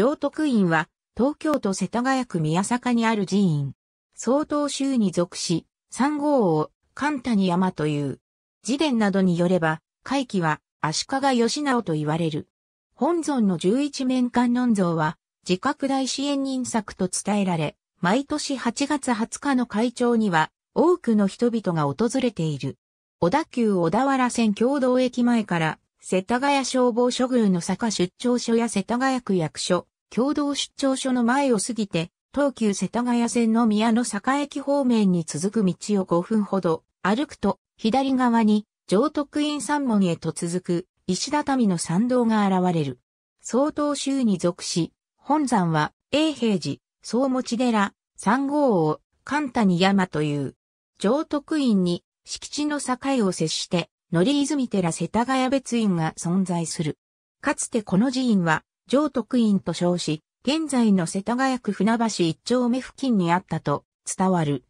上徳院は、東京都世田谷区宮坂にある寺院。曹洞宗に属し、三号を神谷山という。寺伝などによれば、会期は足利義直と言われる。本尊の十一面観音像は、自覚大支援人作と伝えられ、毎年8月20日の会長には、多くの人々が訪れている。小田急小田原線共同駅前から、世田谷消防署宮の坂出張所や世田谷区役所、共同出張所の前を過ぎて、東急世田谷線の宮の坂駅方面に続く道を5分ほど歩くと、左側に上徳院山門へと続く石畳の参道が現れる。総統州に属し、本山は永平寺、総持寺、三号を神谷山という。上徳院に敷地の境を接して、乗泉寺世田谷別院が存在する。かつてこの寺院は上徳院と称し、現在の世田谷区船橋一丁目付近にあったと伝わる。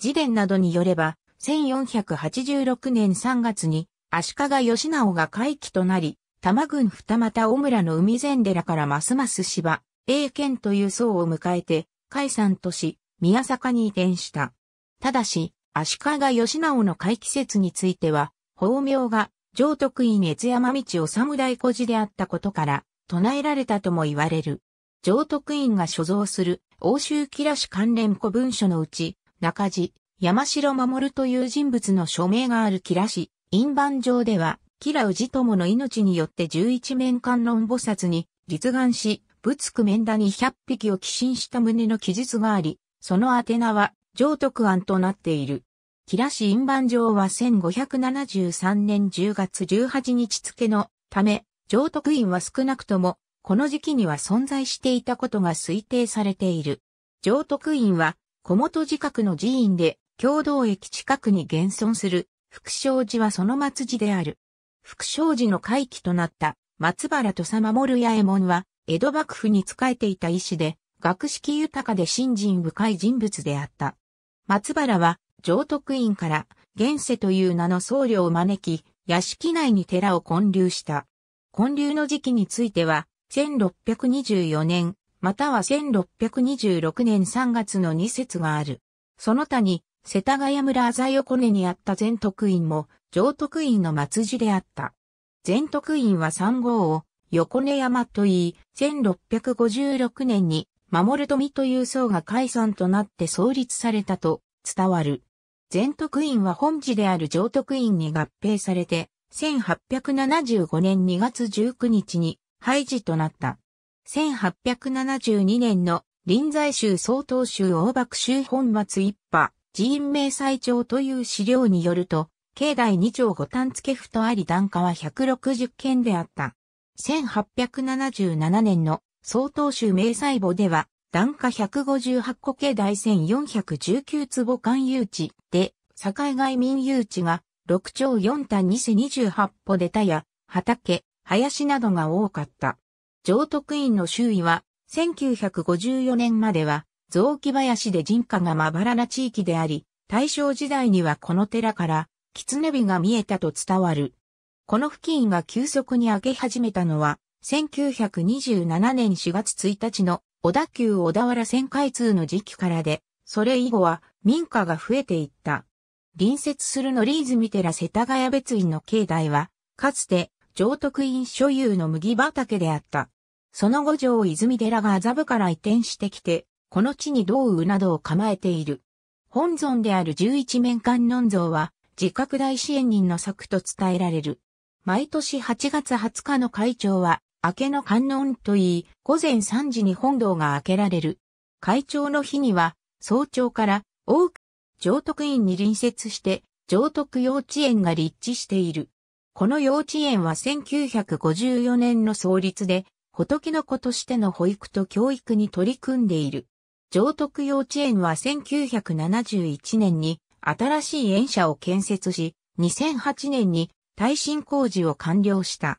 自伝などによれば、1486年3月に足利義直が回帰となり、多摩郡二俣小村の海前寺からますます芝、英県という層を迎えて、海山とし、宮坂に移転した。ただし、足利義直の回帰説については、法名が上徳院越山道を侍小寺であったことから、唱えられたとも言われる。上徳院が所蔵する欧州キラシ関連古文書のうち、中地、山城守という人物の署名があるキラシ、印判上では、キラ氏友の命によって十一面観論菩薩に立願し、仏区面打に百匹を寄進した旨の記述があり、その宛名は上徳案となっている。キラシ印判上は1573年10月18日付のため、上徳院は少なくとも、この時期には存在していたことが推定されている。上徳院は、小本寺閣の寺院で、共同駅近くに現存する、福祥寺はその末寺である。福祥寺の回帰となった、松原土佐守八重門は、江戸幕府に仕えていた医師で、学識豊かで信心深い人物であった。松原は、上徳院から、現世という名の僧侶を招き、屋敷内に寺を建立した。建立の時期については、1624年、または1626年3月の2節がある。その他に、世田谷村浅横根にあった全徳院も、上徳院の末寺であった。全徳院は3号を、横根山と言い、1656年に、守富という僧が解散となって創立されたと伝わる。全徳院は本寺である上徳院に合併されて、1875年2月19日に廃寺となった。1872年の臨済宗総統宗大幕宗本末一派、寺院名最長という資料によると、境内二丁五単付府とあり段下は160件であった。1877年の総統宗名細簿では、段下158個境内1419坪間誘致で、境外民誘致が六丁四単二世十八歩で田や、畑、林などが多かった。上徳院の周囲は、1954年までは、雑木林で人家がまばらな地域であり、大正時代にはこの寺から、狐火が見えたと伝わる。この付近が急速に明け始めたのは、1927年4月1日の小田急小田原線開通の時期からで、それ以後は民家が増えていった。隣接するのミ泉寺世田谷別院の境内は、かつて上徳院所有の麦畑であった。その後上泉寺が麻布から移転してきて、この地に道雨などを構えている。本尊である十一面観音像は、自覚大支援人の作と伝えられる。毎年8月20日の会長は、明けの観音といい、午前3時に本堂が開けられる。会長の日には、早朝から多く上徳院に隣接して、上徳幼稚園が立地している。この幼稚園は1954年の創立で、仏の子としての保育と教育に取り組んでいる。上徳幼稚園は1971年に新しい園舎を建設し、2008年に耐震工事を完了した。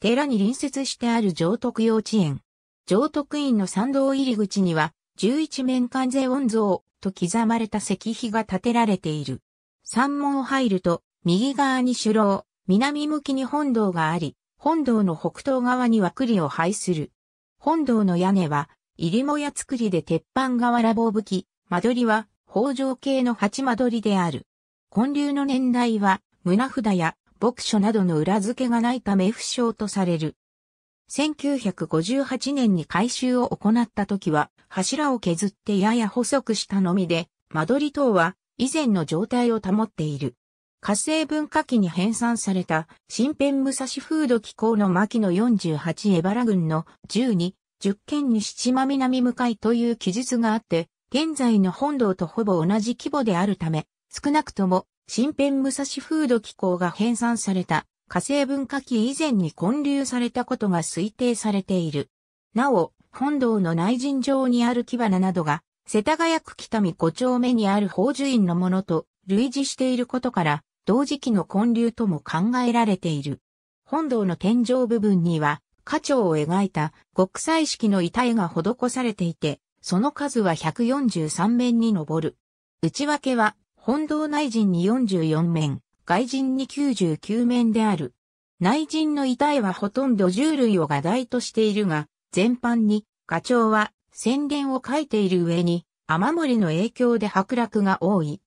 寺に隣接してある上徳幼稚園。上徳院の参道入り口には11面関税音像と刻まれた石碑が建てられている。山門を入ると、右側に首楼、南向きに本堂があり、本堂の北東側には栗を配する。本堂の屋根は、入りもや作りで鉄板瓦棒吹き、間取りは、北条系の八間取りである。建立の年代は、胸札や、牧書などの裏付けがないため不詳とされる。1958年に改修を行った時は、柱を削ってやや細くしたのみで、間取り等は以前の状態を保っている。火星文化期に編纂された新編武蔵風土機構の牧野48エバラ郡の12、10県に七間南向かいという記述があって、現在の本堂とほぼ同じ規模であるため、少なくとも新編武蔵風土機構が編纂された火星文化期以前に混流されたことが推定されている。なお、本堂の内陣上にある木花などが、世田谷区北見五丁目にある宝珠院のものと類似していることから、同時期の混流とも考えられている。本堂の天井部分には、花鳥を描いた極彩色の遺体が施されていて、その数は143面に上る。内訳は、本堂内陣に44面、外人に99面である。内人の遺体はほとんど獣類を画題としているが、全般に、課長は、宣伝を書いている上に、雨漏りの影響で剥落が多い。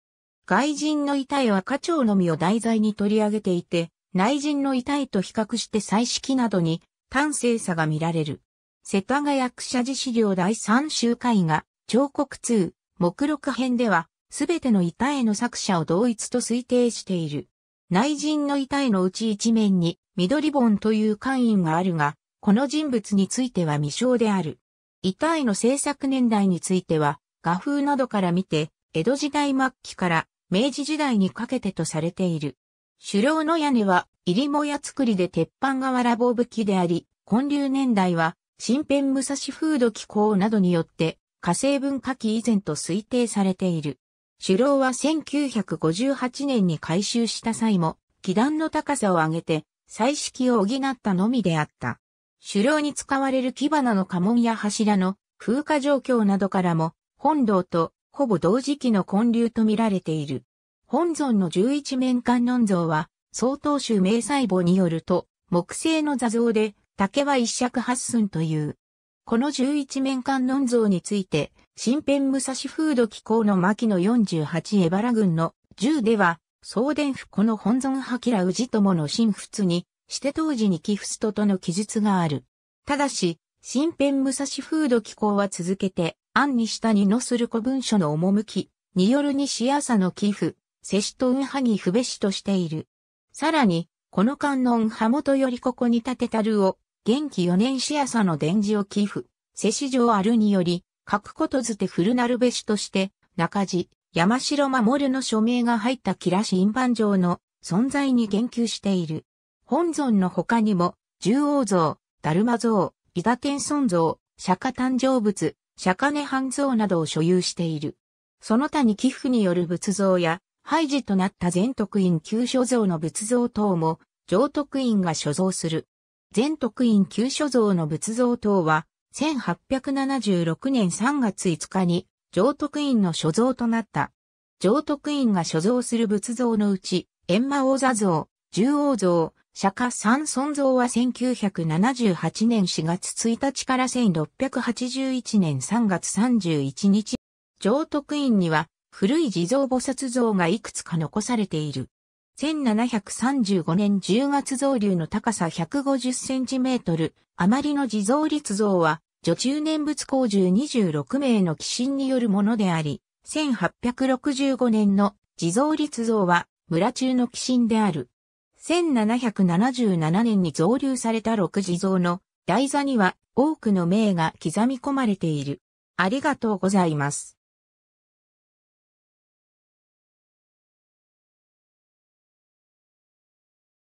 外人の遺体は課長のみを題材に取り上げていて、内人の遺体と比較して彩色などに端正さが見られる。世田谷役者寺資料第3集会が、彫刻2、目録編では、すべての板絵の作者を同一と推定している。内陣の板絵のうち一面に緑本という官印があるが、この人物については未詳である。板絵の制作年代については、画風などから見て、江戸時代末期から明治時代にかけてとされている。狩猟の屋根は入りもや作りで鉄板瓦棒吹きであり、混流年代は新編武蔵風土気候などによって火星文化期以前と推定されている。首楼は1958年に改修した際も、基段の高さを上げて、彩色を補ったのみであった。首楼に使われる木花の家紋や柱の風化状況などからも、本堂とほぼ同時期の混流と見られている。本尊の十一面観音像は、曹洞宗明細簿によると、木製の座像で、竹は一尺八寸という。この十一面観音像について、新編武蔵風土機構の牧野48エバラ軍の銃では、総伝府この本尊派キラウ友の神仏に、して当時に寄付ストとの記述がある。ただし、新編武蔵風土機構は続けて、案に下にのする古文書の趣、による西朝の寄付、摂氏と運ンに不べしとしている。さらに、この観音派元よりここに建てたるを、元気四年市朝の伝示を寄付、世史上あるにより、書くことずて古なるべしとして、中地、山城守の署名が入ったキラ新番城の存在に言及している。本尊の他にも、十王像、達磨像、伊賀天尊像、釈迦誕生仏、釈迦涅槃像などを所有している。その他に寄付による仏像や、廃寺となった全徳院旧所像の仏像等も、上徳院が所蔵する。全徳院旧所像の仏像等は、1876年3月5日に上徳院の所蔵となった。上徳院が所蔵する仏像のうち、閻魔王座像、獣王像、釈迦三尊像は1978年4月1日から1681年3月31日。上徳院には古い地蔵菩薩像がいくつか残されている。1735年10月造流の高さ150センチメートル、余りの地蔵立像は、女中念仏工獣26名の寄進によるものであり、1865年の地蔵立像は、村中の寄進である。1777年に造流された六地蔵の台座には多くの名が刻み込まれている。ありがとうございます。